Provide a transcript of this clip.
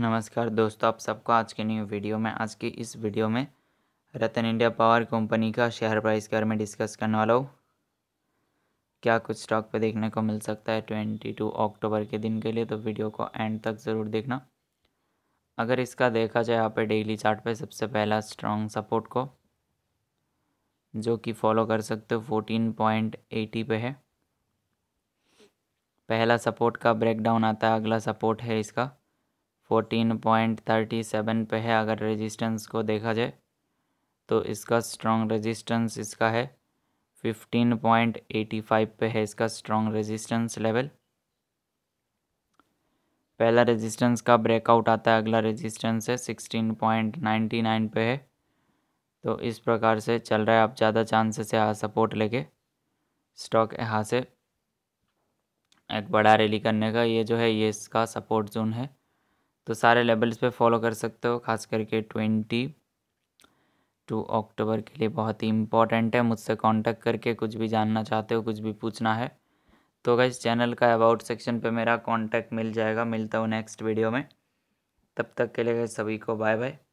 नमस्कार दोस्तों आप सबको आज के न्यू वीडियो में आज की इस वीडियो में रतन इंडिया पावर कंपनी का शेयर प्राइस के बारे में डिस्कस करने वाला हूँ क्या कुछ स्टॉक पे देखने को मिल सकता है ट्वेंटी टू अक्टूबर के दिन के लिए तो वीडियो को एंड तक ज़रूर देखना अगर इसका देखा जाए यहाँ पे डेली चार्ट पे सबसे पहला स्ट्रॉन्ग सपोर्ट को जो कि फॉलो कर सकते हो फोर्टीन पॉइंट एटी पे है पहला सपोर्ट का ब्रेकडाउन आता है अगला सपोर्ट है इसका फोर्टीन पॉइंट थर्टी सेवन पे है अगर रेजिस्टेंस को देखा जाए तो इसका स्ट्रॉन्ग रेजिस्टेंस इसका है फिफ्टीन पॉइंट एटी फाइव पे है इसका स्ट्रॉन्ग रेजिस्टेंस लेवल पहला रेजिस्टेंस का ब्रेकआउट आता है अगला रेजिस्टेंस है सिक्सटीन पॉइंट नाइन्टी नाइन पे है तो इस प्रकार से चल रहा है आप ज़्यादा चांसेस है यहाँ सपोर्ट लेके स्टॉक यहाँ से एक बड़ा रैली करने का ये जो है ये इसका सपोर्ट जोन है तो सारे लेवल्स पे फॉलो कर सकते हो खास करके ट्वेंटी टू अक्टूबर के लिए बहुत ही इम्पॉर्टेंट है मुझसे कांटेक्ट करके कुछ भी जानना चाहते हो कुछ भी पूछना है तो अगर इस चैनल का अबाउट सेक्शन पे मेरा कांटेक्ट मिल जाएगा मिलता हूँ नेक्स्ट वीडियो में तब तक के लिए सभी को बाय बाय